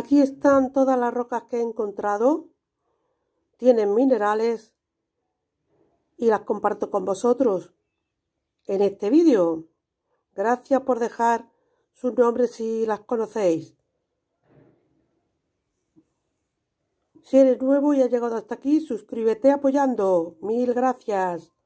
Aquí están todas las rocas que he encontrado. Tienen minerales y las comparto con vosotros en este vídeo. Gracias por dejar sus nombres si las conocéis. Si eres nuevo y has llegado hasta aquí, suscríbete apoyando. Mil gracias.